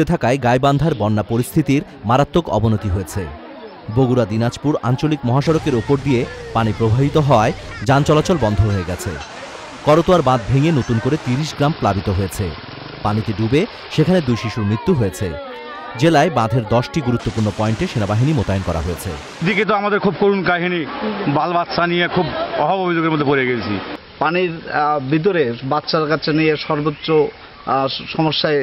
ঘটতে থাকায় গাইবান্ধার বন্যা পরিস্থিতির মারাত্মক অবনতি হয়েছে বগুড়া দিনাজপুর আঞ্চলিক মহাসড়কের ওপর দিয়ে পানি প্রবাহিত হওয়ায় যান চলাচল বন্ধ হয়ে গেছে করতোয়ার বাঁধ ভেঙে নতুন করে তিরিশ গ্রাম প্লাবিত হয়েছে পানিতে ডুবে সেখানে দুই শিশুর মৃত্যু হয়েছে জেলায় বাঁধের দশটি গুরুত্বপূর্ণ পয়েন্টে সেনাবাহিনী মোতায়েন করা হয়েছে দিকে তো আমাদের খুব করুণ কাহিনী বাল বাচ্চা নিয়ে খুব অভাব অভিযোগের মধ্যে পড়ে গেছি পানির ভিতরে বাচ্চার কাছে নিয়ে সর্বোচ্চ সমস্যায়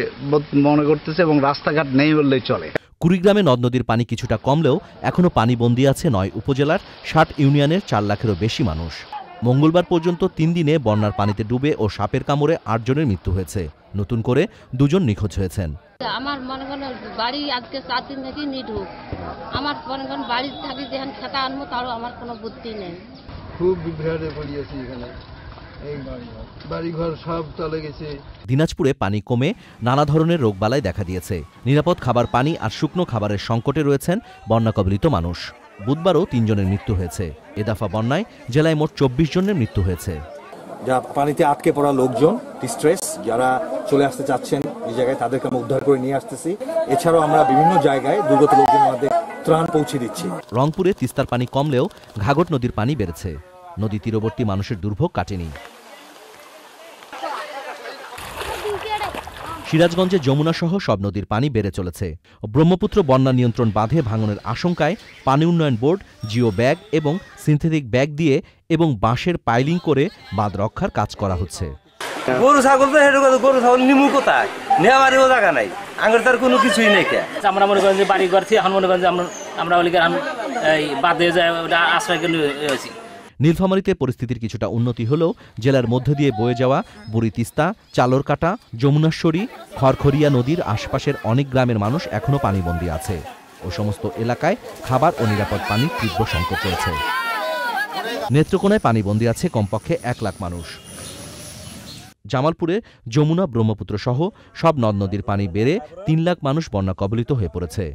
মনে করতেছে এবং রাস্তাঘাট নেই বললেই চলে কুড়িগ্রামে নদ নদীর পানি কিছুটা কমলেও এখনও পানিবন্দী আছে নয় উপজেলার ষাট ইউনিয়নের চার লাখেরও বেশি মানুষ মঙ্গলবার পর্যন্ত তিন দিনে বন্যার পানিতে ডুবে ও সাপের কামড়ে আটজনের মৃত্যু হয়েছে নতুন করে দুজন নিখোঁজ হয়েছেন আমার মনে করেন বাড়ি আজকে চার দিন থেকে নিঢুক আমার মনে করেন বাড়ির থাকি যেখানে খেতা আনবো তারও আমার কোনো বুদ্ধি নেই খুব বিভ্রাটে পড়িয়েছি এখানে দিনাজপুরে পানি কমে নানা ধরনের বালাই দেখা দিয়েছে নিরাপদ খাবার পানি আর শুকনো খাবারের সংকটে রয়েছেন বন্যাকবলিত মানুষ বুধবারও তিনজনের মৃত্যু হয়েছে এ দফা বন্যায় জেলায় মোট চব্বিশ জনের মৃত্যু হয়েছে যা পানিতে আটকে পড়া লোকজন ডিস্ট্রেস যারা চলে আসতে চাচ্ছেন এই জায়গায় তাদেরকে আমরা উদ্ধার করে নিয়ে আসতেছি এছাড়াও আমরা বিভিন্ন জায়গায় দুর্গত লোকজন আমাদের ত্রাণ পৌঁছে দিচ্ছি রংপুরে তিস্তার পানি কমলেও ঘাগট নদীর পানি বেড়েছে নদী তীরবর্তী মানুষের দুর্ভোগ কাটেনি সিরাজগঞ্জে যমুনা সহ সব নদীর পানি বেড়ে চলেছে ব্রহ্মপুত্র বন্যা নিয়ন্ত্রণ বাঁধে ভাঙনের আশঙ্কায় পানি উন্নয়ন বোর্ড জিও ব্যাগ এবং সিনথেটিক ব্যাগ দিয়ে এবং বাঁশের পাইলিং করে বাঁধ রক্ষার কাজ করা হচ্ছে গরু ছাগল তো হেঁটে গরু ছাগল নিমু কোথায় নেওয়ারও জায়গা নাই আঙের তার কোনো কিছুই নেই আমরা মনে করেন যে বাড়ি ঘর থেকে এখন মনে করেন যে আমরা আমরা বাদে যায় আশ্রয় কেন্দ্র হয়েছি নীলফামারীতে পরিস্থিতির কিছুটা উন্নতি হলেও জেলার মধ্য দিয়ে বয়ে যাওয়া বুড়ি তিস্তা চালরকাটা যমুনাশ্বরী খড়খড়িয়া নদীর আশপাশের অনেক গ্রামের মানুষ এখনও পানিবন্দী আছে ও সমস্ত এলাকায় খাবার ও নিরাপদ পানি তীব্র সংকট রয়েছে নেত্রকোনায় পানিবন্দী আছে কমপক্ষে এক লাখ মানুষ জামালপুরে যমুনা ব্রহ্মপুত্র সহ সব নদ নদীর পানি বেড়ে তিন লাখ মানুষ বন্যা কবলিত হয়ে পড়েছে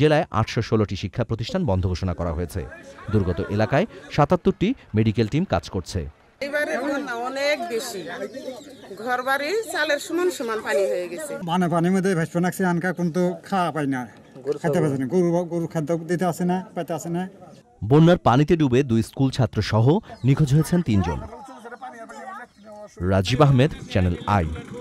জেলায় আটশো ষোলোটি শিক্ষা প্রতিষ্ঠান বন্ধ ঘোষণা করা হয়েছে দুর্গত এলাকায় সাতাত্তরটি মেডিকেল টিম কাজ করছে এবারে অনেক বেশি ঘর বাড়ি চালের সমান সমান পানি হয়ে গেছে মানে পানির মধ্যে কিন্তু খাওয়া পাই না গরু গরু খাদ্য দিতে আসে না পেতে আসে না বন্যার পানিতে ডুবে দুই স্কুল ছাত্র সহ নিখোঁজ হয়েছেন তিনজন রাজীব আহমেদ চ্যানেল আই